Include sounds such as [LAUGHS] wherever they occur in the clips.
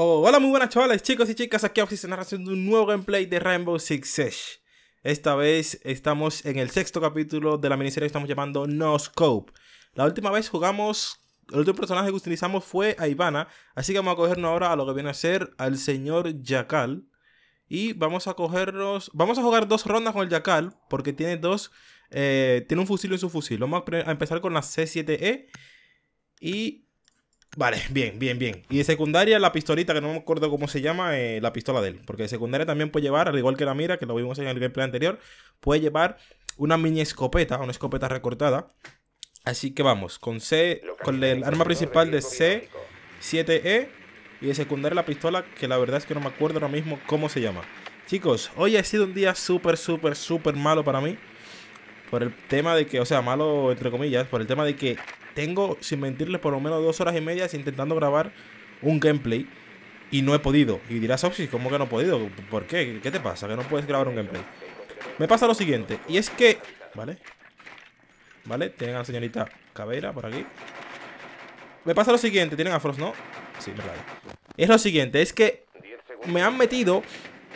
hola, muy buenas chavales, chicos y chicas. Aquí narración haciendo un nuevo gameplay de Rainbow Six Siege. Esta vez estamos en el sexto capítulo de la miniserie que estamos llamando No Scope. La última vez jugamos, el último personaje que utilizamos fue a Ivana. Así que vamos a cogernos ahora a lo que viene a ser al señor Jackal. Y vamos a cogernos, vamos a jugar dos rondas con el Jackal porque tiene dos, eh, tiene un fusil en su fusil. Vamos a empezar con la C7E. E y Vale, bien, bien, bien. Y de secundaria, la pistolita, que no me acuerdo cómo se llama, eh, la pistola de él. Porque de secundaria también puede llevar, al igual que la mira, que lo vimos en el gameplay anterior, puede llevar una mini escopeta, una escopeta recortada. Así que vamos, con C, con el arma principal de C7E e, y de secundaria la pistola, que la verdad es que no me acuerdo ahora mismo cómo se llama. Chicos, hoy ha sido un día súper, súper, súper malo para mí. Por el tema de que, o sea, malo entre comillas, por el tema de que tengo, sin mentirles, por lo menos dos horas y media intentando grabar un gameplay y no he podido. Y dirás, Opsis, oh, ¿cómo que no he podido? ¿Por qué? ¿Qué te pasa? Que no puedes grabar un gameplay. Me pasa lo siguiente, y es que... ¿Vale? ¿Vale? Tienen a la señorita Cabera por aquí. Me pasa lo siguiente, tienen a Frost, ¿no? Sí, verdad. Es lo siguiente, es que me han metido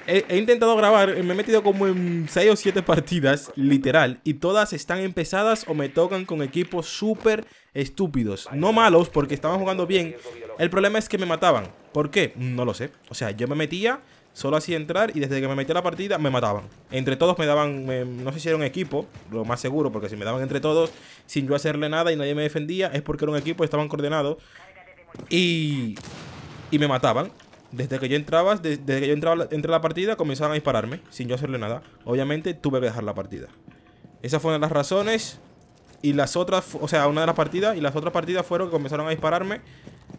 he, intentado grabar, me he metido como en 6 o 7 partidas, literal, y todas están empezadas o me tocan con equipos súper estúpidos, no malos porque estaban jugando bien. El problema es que me mataban. ¿Por qué? No lo sé. O sea, yo me metía, solo así entrar y desde que me metí a la partida me mataban. Entre todos me daban, no sé si era un equipo, lo más seguro, porque si me daban entre todos sin yo hacerle nada y nadie me defendía, es porque era un equipo, estaban coordenados y, y me mataban. Desde que yo entraba, desde, que yo entraba, entre la partida, comenzaban a dispararme sin yo hacerle nada. Obviamente tuve que dejar la partida. Esa fue una de las razones. Y las otras, o sea, una de las partidas y las otras partidas fueron que comenzaron a dispararme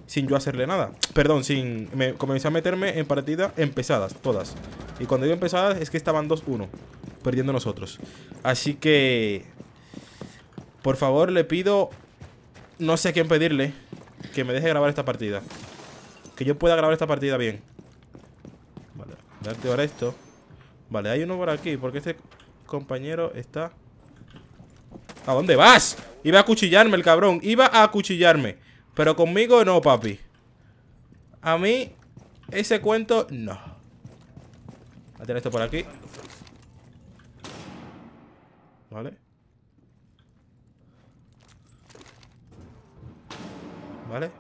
sin yo hacerle nada. Perdón, sin comencé a meterme en partidas empezadas, todas. Y cuando digo empezadas es que estaban 2-1, perdiendo nosotros. Así que por favor, le pido no sé a quién pedirle que me deje grabar esta partida. Que yo pueda grabar esta partida bien. Vale, darte ahora esto. Vale, hay uno por aquí, porque este compañero está ¿A dónde vas? Iba a acuchillarme el cabrón. Iba a acuchillarme. Pero conmigo no, papi. A mí, ese cuento, no. a tener esto por aquí. Vale. Vale.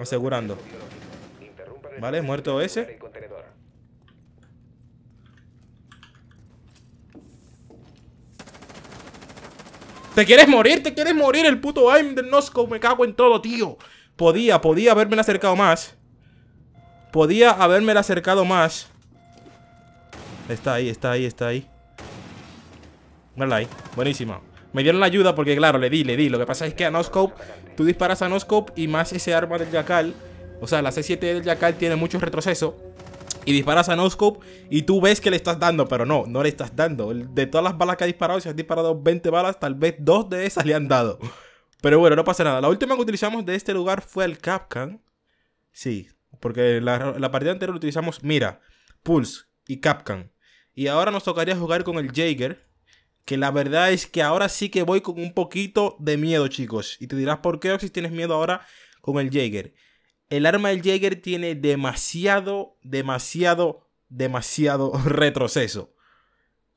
Asegurando. Vale, muerto ese. ¿Te quieres morir? ¿Te quieres morir? El puto aim del Nosco, me cago en todo, tío. Podía, podía haberme acercado más. Podía haberme acercado más. Está ahí, está ahí, está ahí. Mírala ahí. Buenísima. Me dieron la ayuda porque, claro, le di, le di. Lo que pasa es que a Noscope, tú disparas a Noscope y más ese arma del Jackal. O sea, la C7 del Jackal tiene mucho retroceso y disparas a no scope y tú ves que le estás dando, pero no, no le estás dando. De todas las balas que ha disparado, si has disparado 20 balas, tal vez dos de esas le han dado. Pero bueno, no pasa nada. La última que utilizamos de este lugar fue el Capcan. Sí, porque la, la partida anterior utilizamos Mira, Pulse y Capcan. Y ahora nos tocaría jugar con el Jaeger. Que la verdad es que ahora sí que voy con un poquito de miedo, chicos. Y te dirás por qué, si tienes miedo ahora con el Jaeger el arma del Jaeger tiene demasiado, demasiado, demasiado [LAUGHS] retroceso.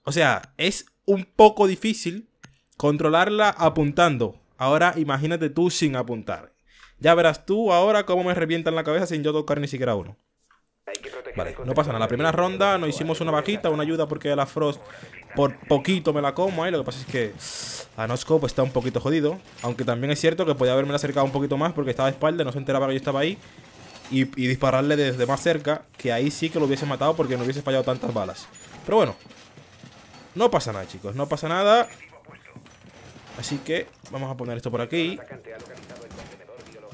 O sea, es un poco difícil controlarla apuntando. Ahora imagínate tú sin apuntar. Ya verás tú ahora cómo me revientan la cabeza sin yo tocar ni siquiera uno vale, no pasa nada. La primera ronda Nos hicimos una bajita, una ayuda porque la Frost por poquito me la como ahí. Lo que pasa es que a pues, está un poquito jodido. Aunque también es cierto que podía haberme acercado un poquito más porque estaba de espalda, no se enteraba que yo estaba ahí. Y, y, dispararle desde más cerca, que ahí sí que lo hubiese matado porque no hubiese fallado tantas balas. Pero bueno, no pasa nada, chicos, no pasa nada. Así que vamos a poner esto por aquí.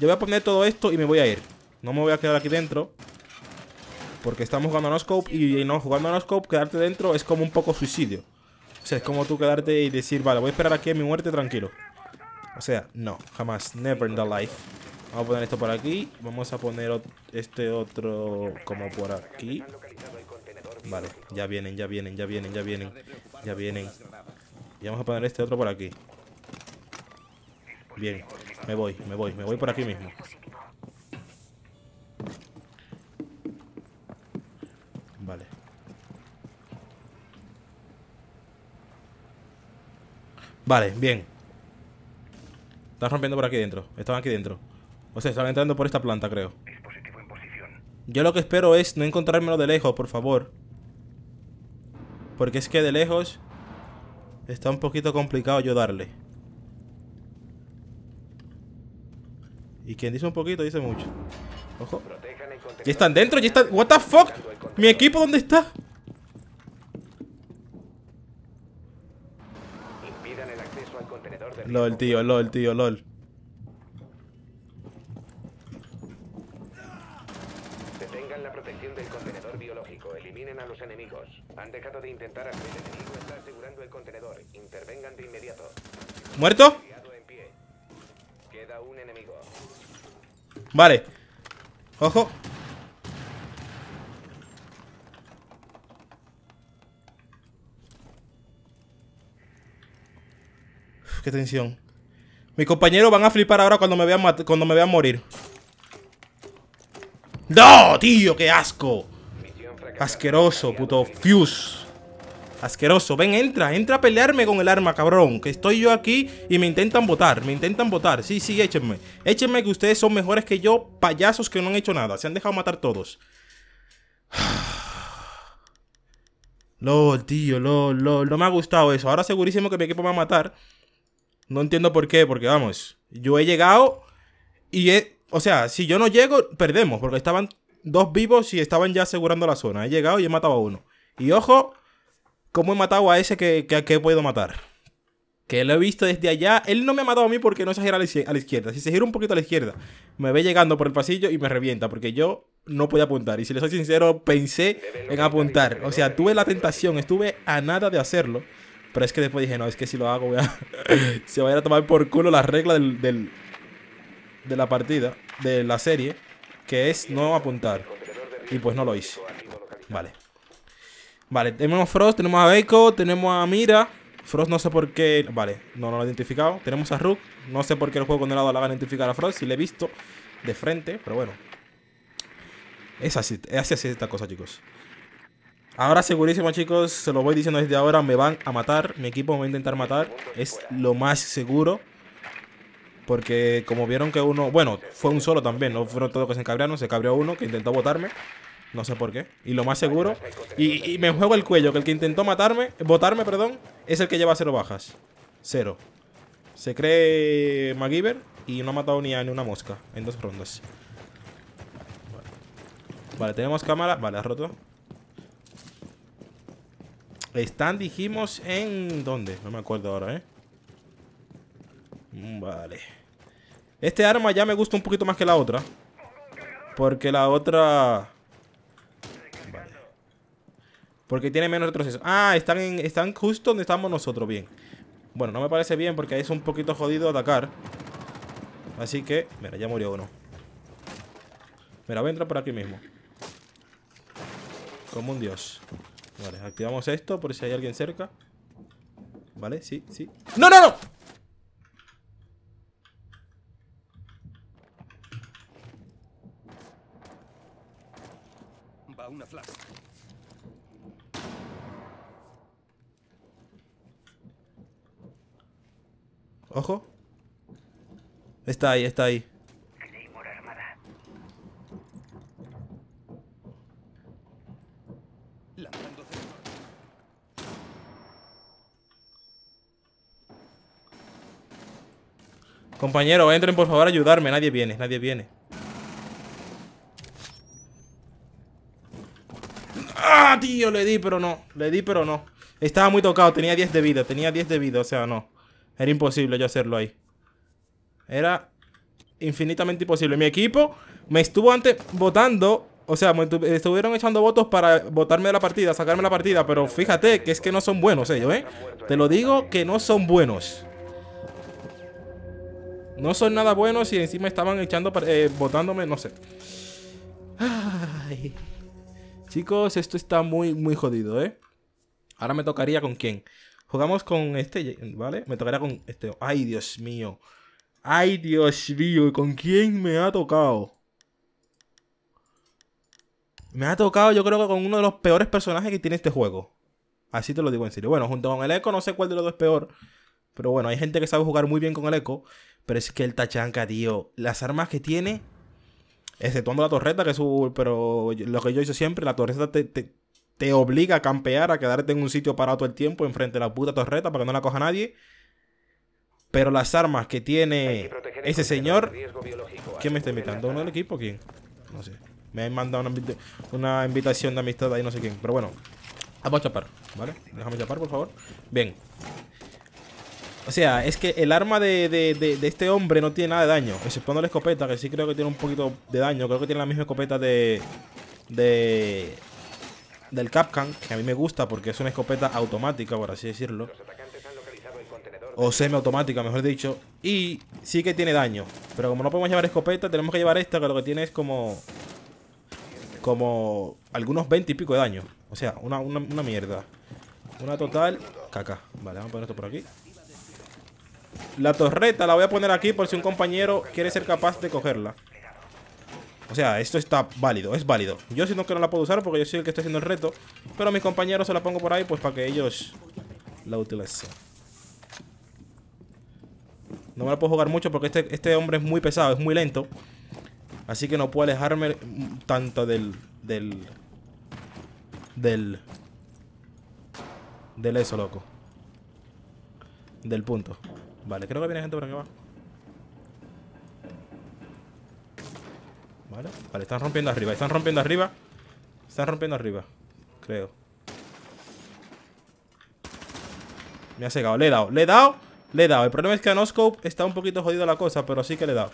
Yo voy a poner todo esto y me voy a ir. No me voy a quedar aquí dentro. Porque estamos jugando a no y no jugando a no quedarte dentro es como un poco suicidio. O sea, es como tú quedarte y decir, vale, voy a esperar aquí a mi muerte tranquilo. O sea, no, jamás. Never in the life. Vamos a poner esto por aquí. Vamos a poner este otro como por aquí. Vale, ya vienen, ya vienen, ya vienen, ya vienen. Ya vienen. Y vamos a poner este otro por aquí. Bien, me voy, me voy, me voy por aquí mismo. Vale, bien. Están rompiendo por aquí dentro. Estaban aquí dentro. O sea, están entrando por esta planta, creo. Yo lo que espero es no encontrármelo de lejos, por favor. Porque es que de lejos está un poquito complicado yo darle. Y quien dice un poquito, dice mucho. Ojo. Ya están dentro, ya están... What the fuck? ¿Mi equipo dónde está? LOL, tío, LOL, tío, LOL. Detengan la protección del contenedor biológico. Eliminen a los enemigos. Han dejado de intentar hacer el enemigo. Está asegurando el contenedor. Intervengan de inmediato. ¿Muerto? Queda un enemigo. Vale. Ojo. qué tensión. Mis compañeros van a flipar ahora cuando me vean, cuando me morir. ¡No, tío! ¡Qué asco! Asqueroso, puto Fuse. Asqueroso. Ven, entra. Entra a pelearme con el arma, cabrón. Que estoy yo aquí y me intentan votar. Me intentan votar. Sí, sí, échenme. Échenme que ustedes son mejores que yo. Payasos que no han hecho nada. Se han dejado matar todos. [SIGHS] LOL, tío. LOL, LOL. No me ha gustado eso. Ahora segurísimo que mi equipo me va a matar. No entiendo por qué, porque vamos, yo he llegado y he, o sea, si yo no llego, perdemos, porque estaban dos vivos y estaban ya asegurando la zona. He llegado y he matado a uno. Y ojo, cómo he matado a ese que, que, podido puedo matar. Que lo he visto desde allá. Él no me ha matado a mí porque no se gira a la izquierda. Si se gira un poquito a la izquierda, me ve llegando por el pasillo y me revienta. Porque yo no podía apuntar. Y si les soy sincero, pensé en apuntar. O sea, tuve la tentación, estuve a nada de hacerlo. Pero es que después dije, no, es que si lo hago, voy a... [LAUGHS] se vayan a tomar por culo la regla del, de la partida, de la serie, que es no apuntar. Y pues no lo hice. Vale. Vale, tenemos a Frost, tenemos a Echo tenemos a Mira. Frost no sé por qué... Vale, no, lo he identificado. Tenemos a Rook. No sé por qué el juego lado la va a identificar a Frost. Si le he visto de frente, pero bueno. Es así, es así esta cosa, chicos. Ahora segurísimo chicos, se lo voy diciendo desde ahora, me van a matar, mi equipo me va a intentar matar, es lo más seguro. Porque como vieron que uno, bueno, fue un solo también, no fueron todos que se no se cabreó uno que intentó botarme, no sé por qué, y lo más seguro, y, me juego el cuello, que el que intentó matarme, botarme, perdón, es el que lleva cero bajas, cero. Se cree MacGyver y no ha matado ni a ni una mosca en dos rondas. vale tenemos cámara, vale, ha roto. Están, dijimos, en... ¿Dónde? No me acuerdo ahora, ¿eh? Mm, vale. Este arma ya me gusta un poquito más que la otra. Porque la otra... Porque tiene menos retroceso. Ah, están, están justo donde estamos nosotros, bien. Bueno, no me parece bien porque es un poquito jodido atacar. Así que... Mira, ya murió uno. Mira, voy a entrar por aquí mismo. Como un dios. Vale, activamos esto por si hay alguien cerca. Vale, sí, sí. ¡No, no, no! Va una flash. Ojo. Está ahí, está ahí. Compañero, entren por favor a ayudarme. Nadie viene, nadie viene. ¡Ah, tío! Le di, pero no. Le di, pero no. Estaba muy tocado. Tenía 10 de vida. Tenía 10 de vida. O sea, no. Era imposible yo hacerlo ahí. Era infinitamente imposible. Mi equipo me estuvo antes votando. O sea, me estuvieron echando votos para votarme de la partida, sacarme la partida. Pero fíjate que es que no son buenos ellos, ¿eh? Te lo digo que no son buenos. No son nada buenos y encima estaban echando, eh, botándome, no sé. Ay. Chicos, esto está muy, muy jodido, ¿eh? Ahora me tocaría con quién. Jugamos con este, ¿vale? Me tocaría con este. Ay, Dios mío. Ay, Dios mío. ¿Y con quién me ha tocado? Me ha tocado, yo creo que con uno de los peores personajes que tiene este juego. Así te lo digo en serio. Bueno, junto con el eco, no sé cuál de los dos es peor. Pero bueno, hay gente que sabe jugar muy bien con el eco. Pero es que el Tachanka, tío, las armas que tiene, exceptuando la torreta, que es Pero lo que yo hice siempre, la torreta te, te, obliga a campear, a quedarte en un sitio parado todo el tiempo, enfrente de la puta torreta, para que no la coja nadie. Pero las armas que tiene ese señor. ¿Quién me está invitando? ¿Uno del equipo? ¿Quién? No sé. Me han mandado una, una invitación de amistad ahí, no sé quién. Pero bueno, vamos a chapar, ¿vale? Déjame chapar, por favor. Bien. O sea, es que el arma de, de, este hombre no tiene nada de daño. Exceptuando la escopeta, que sí creo que tiene un poquito de daño. Creo que tiene la misma escopeta de... Del Capcan, que a mí me gusta porque es una escopeta automática, por así decirlo. O semiautomática, mejor dicho. Y sí que tiene daño. Pero como no podemos llevar escopeta, tenemos que llevar esta, que lo que tiene es como... Como... Algunos 20 y pico de daño. O sea, una, una mierda. Una total... Caca. Vale, vamos a poner esto por aquí. La torreta la voy a poner aquí por si un compañero quiere ser capaz de cogerla. O sea, esto está válido, es válido. Yo si no que no la puedo usar porque yo soy el que estoy haciendo el reto. Pero a mis compañeros se la pongo por ahí pues para que ellos la utilicen. No me la puedo jugar mucho porque este, este hombre es muy pesado, es muy lento. Así que no puedo alejarme tanto del... Del... Del... Del eso, loco. Del punto. Vale, creo que viene gente por aquí abajo. Vale, vale, están rompiendo arriba, están rompiendo arriba. Están rompiendo arriba, creo. Me ha cegado, le he dado, le he dado, le he dado. El problema es que a Noscope está un poquito jodida la cosa, pero sí que le he dado.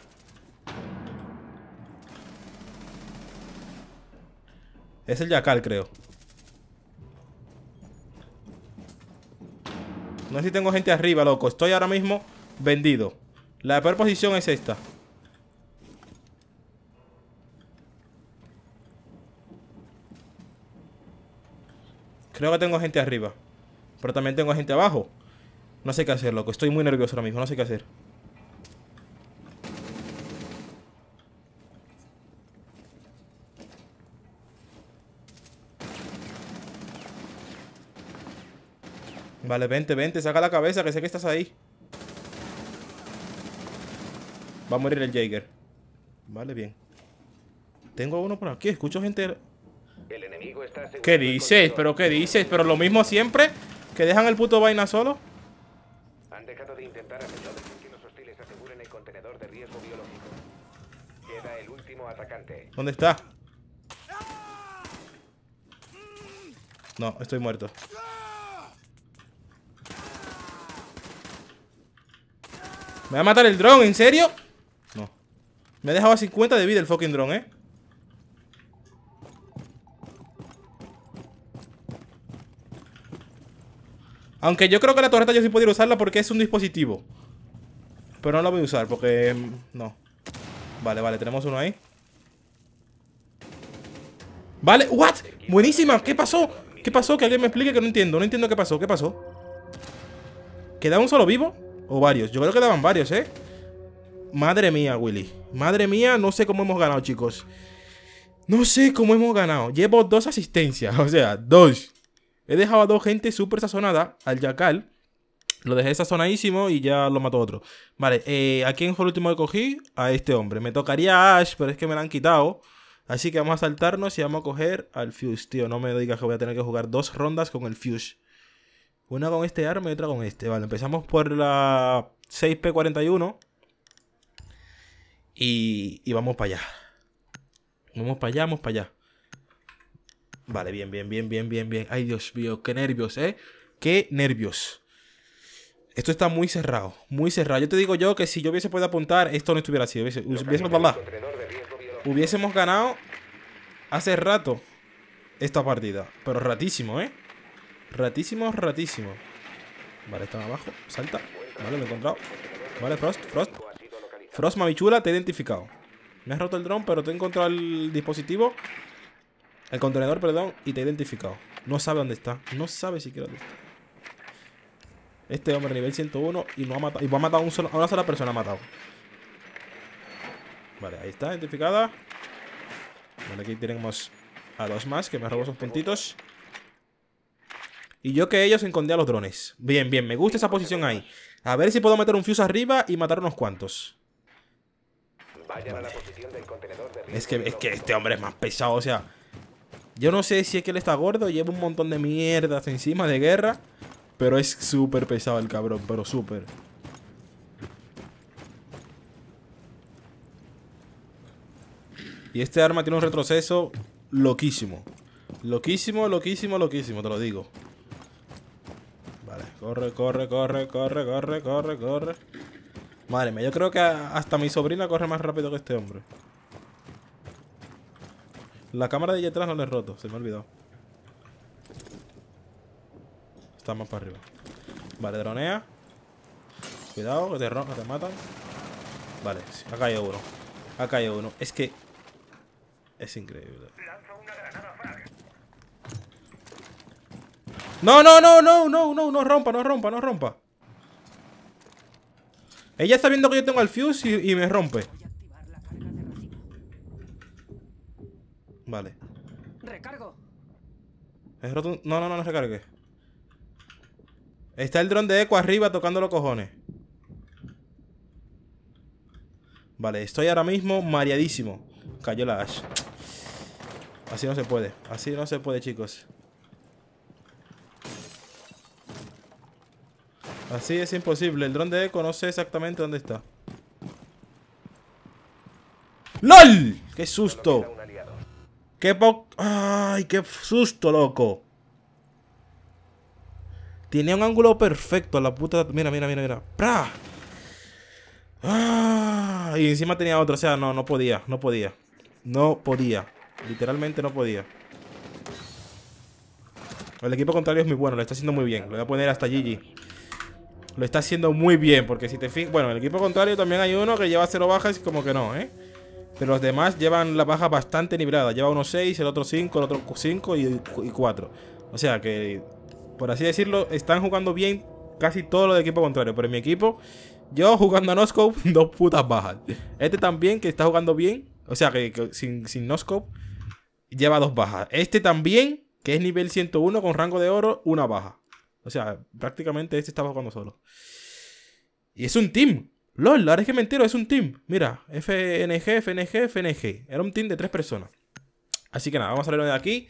Es el Yakal, creo. No sé si tengo gente arriba, loco. Estoy ahora mismo vendido. La peor posición es esta. Creo que tengo gente arriba. Pero también tengo gente abajo. No sé qué hacer, loco. Estoy muy nervioso ahora mismo. No sé qué hacer. Vale, vente, vente, saca la cabeza, que sé que estás ahí. Va a morir el Jaeger. Vale, bien. Tengo uno por aquí, escucho gente... El enemigo está ¿Qué dices? ¿Pero qué dices? ¿Pero lo mismo siempre? ¿Que dejan el puto vaina solo? dejado de intentar el contenedor de riesgo biológico. el último atacante. ¿Dónde está? No, estoy muerto. Me va a matar el dron, ¿en serio? No. Me ha dejado a 50 de vida el fucking dron, ¿eh? Aunque yo creo que la torreta yo sí podría usarla porque es un dispositivo. Pero no la voy a usar porque... Mm, no. Vale, vale, tenemos uno ahí. Vale, what? Buenísima, ¿qué pasó? ¿Qué pasó? Que alguien me explique que no entiendo. No entiendo qué pasó, ¿qué pasó? ¿Queda un solo vivo? O varios. Yo creo que daban varios, ¿eh? Madre mía, Willy. Madre mía, no sé cómo hemos ganado, chicos. No sé cómo hemos ganado. Llevo dos asistencias, [LAUGHS] o sea, dos. He dejado a dos gente súper sazonada al Jackal Lo dejé sazonadísimo y ya lo mató otro. Vale, eh, ¿a quién fue el último que cogí? A este hombre. Me tocaría a Ash, pero es que me la han quitado. Así que vamos a saltarnos y vamos a coger al Fuse, tío. No me digas que voy a tener que jugar dos rondas con el Fuse. Una con este arma y otra con este. Vale, empezamos por la 6P41. Y, y vamos para allá. Vamos para allá, vamos para allá. Vale, bien, bien, bien, bien, bien, bien. Ay, Dios mío, qué nervios, ¿eh? Qué nervios. Esto está muy cerrado, muy cerrado. Yo te digo yo que si yo hubiese podido apuntar, esto no estuviera así. hubiésemos ganado hace rato esta partida. Pero ratísimo, ¿eh? Ratísimo, ratísimo. Vale, están abajo. Salta. Vale, lo he encontrado. Vale, Frost, Frost. Frost, mamichula, te he identificado. Me has roto el dron, pero te he encontrado el dispositivo. El contenedor, perdón, y te he identificado. No sabe dónde está. No sabe siquiera dónde está. Este hombre nivel 101 y no ha matado. Y va a matar a, una sola persona. Ha matado. Vale, ahí está, identificada. Vale, aquí tenemos a dos más que me robó sus puntitos. Y yo que ellos escondía los drones. Bien, bien, me gusta esa posición ahí. A ver si puedo meter un fuse arriba y matar unos cuantos. es que, es que este hombre es más pesado, o sea. Yo no sé si es que él está gordo, lleva un montón de mierdas encima de guerra. Pero es súper pesado el cabrón, pero súper. Y este arma tiene un retroceso loquísimo. Loquísimo, loquísimo, loquísimo, te lo digo. Corre, corre, corre, corre, corre, corre, corre. Madre mía, yo creo que hasta mi sobrina corre más rápido que este hombre. La cámara de allí atrás no le he roto, se me ha olvidado. Está más para arriba. Vale, dronea. Cuidado, que te, te matan. Vale, ha caído uno. Ha caído uno. Es que... Es increíble. No, no, no, no, no, no, no rompa, no rompa, no rompa. Ella está viendo que yo tengo el fuse y, me rompe. Vale. Recargo. No, no, no, no recargue. Está el dron de eco arriba tocando los cojones. Vale, estoy ahora mismo mareadísimo. Cayó la Ash. Así no se puede. Así no se puede, chicos. Así es imposible. El dron de Eco no sé exactamente dónde está. ¡LOL! ¡Qué susto! ¡Qué po... ¡Ay, qué susto, loco! Tiene un ángulo perfecto la puta... Mira, mira, mira, mira. ¡Pra! ¡Ah! Y encima tenía otro. O sea, no, no podía. No podía. No podía. Literalmente no podía. El equipo contrario es muy bueno. Lo está haciendo muy bien. Lo voy a poner hasta Gigi. Lo está haciendo muy bien, porque si te fijas... Bueno, en el equipo contrario también hay uno que lleva cero bajas y como que no, ¿eh? Pero los demás llevan la baja bastante nivelada. Lleva uno 6, el otro 5, el otro 5 y 4. O sea que, por así decirlo, están jugando bien casi todo lo del equipo contrario. Pero en mi equipo, yo jugando a Noscope, [LAUGHS] dos putas bajas. Este también, que está jugando bien. O sea que, sin, sin Noscope, lleva dos bajas. Este también, que es nivel 101 con rango de oro, una baja. O sea, prácticamente este estaba jugando solo. Y es un team. LOL, ahora es que mentiro, es un team. Mira, FNG, FNG, FNG. Era un team de tres personas. Así que nada, vamos a salir de aquí.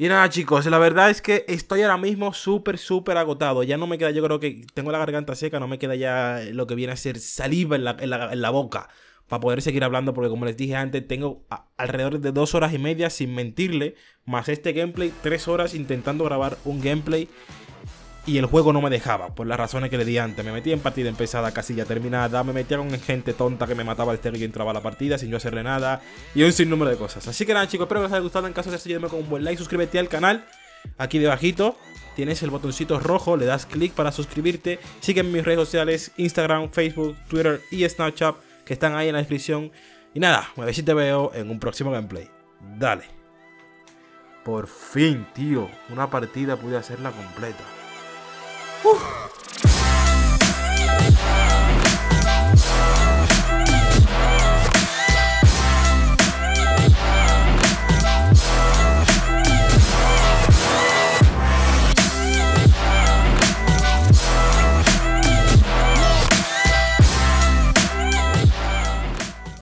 Y nada, chicos, la verdad es que estoy ahora mismo súper, súper agotado. Ya no me queda, yo creo que tengo la garganta seca, no me queda ya lo que viene a ser saliva en la, en la boca para poder seguir hablando, porque como les dije antes, tengo alrededor de dos horas y media, sin mentirle, más este gameplay, tres horas intentando grabar un gameplay y el juego no me dejaba, por las razones que le di antes. Me metía en partida empezada, ya terminada, me metía con gente tonta que me mataba el y entraba a la partida sin yo hacerle nada, y un sinnúmero de cosas. Así que nada chicos, espero que os haya gustado, en caso de me con un buen like, suscríbete al canal, aquí debajito tienes el botoncito rojo, le das clic para suscribirte, sígueme en mis redes sociales, Instagram, Facebook, Twitter y Snapchat, que están ahí en la descripción. Y nada, me ver si te veo en un próximo gameplay. Dale. Por fin, tío. Una partida pude hacerla completa. Whew.